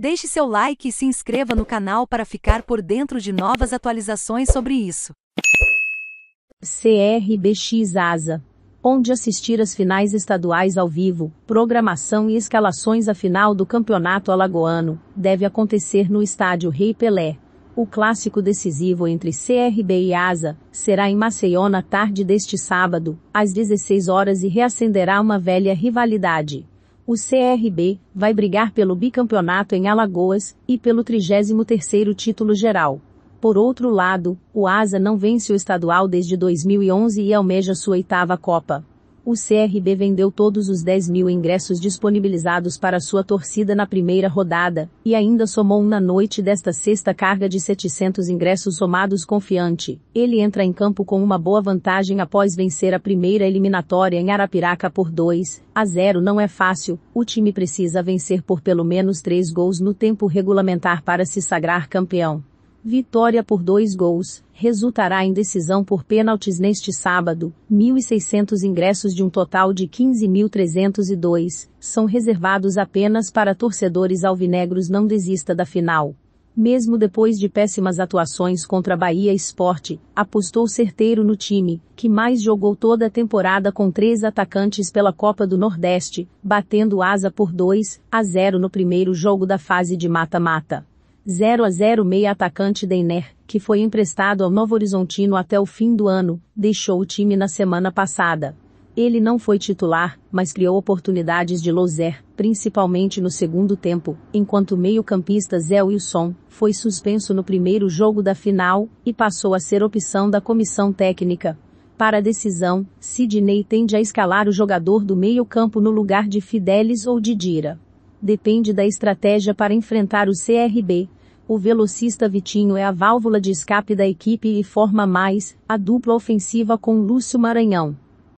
Deixe seu like e se inscreva no canal para ficar por dentro de novas atualizações sobre isso. CRBX Asa onde assistir as finais estaduais ao vivo, programação e escalações à final do Campeonato Alagoano, deve acontecer no estádio Rei Pelé. O clássico decisivo entre CRB e ASA será em Maceió na tarde deste sábado, às 16 horas e reacenderá uma velha rivalidade o CRB vai brigar pelo bicampeonato em Alagoas e pelo 33º título geral. Por outro lado, o Asa não vence o estadual desde 2011 e almeja sua oitava Copa. O CRB vendeu todos os 10 mil ingressos disponibilizados para sua torcida na primeira rodada, e ainda somou um na noite desta sexta carga de 700 ingressos somados confiante. Ele entra em campo com uma boa vantagem após vencer a primeira eliminatória em Arapiraca por 2 a 0 não é fácil, o time precisa vencer por pelo menos 3 gols no tempo regulamentar para se sagrar campeão vitória por dois gols, resultará em decisão por pênaltis neste sábado. 1.600 ingressos de um total de 15.302 são reservados apenas para torcedores alvinegros. Não desista da final. Mesmo depois de péssimas atuações contra Bahia Esporte, apostou certeiro no time, que mais jogou toda a temporada com três atacantes pela Copa do Nordeste, batendo asa por 2 a 0 no primeiro jogo da fase de mata-mata. 0 a meia atacante Deiner, que foi emprestado ao Novo Horizontino até o fim do ano, deixou o time na semana passada. Ele não foi titular, mas criou oportunidades de Lozer, principalmente no segundo tempo, enquanto o meio-campista Zé Wilson foi suspenso no primeiro jogo da final e passou a ser opção da comissão técnica. Para a decisão, Sidney tende a escalar o jogador do meio-campo no lugar de Fidelis ou Didira. Depende da estratégia para enfrentar o CRB, o velocista Vitinho é a válvula de escape da equipe e forma mais a dupla ofensiva com Lúcio Maranhão.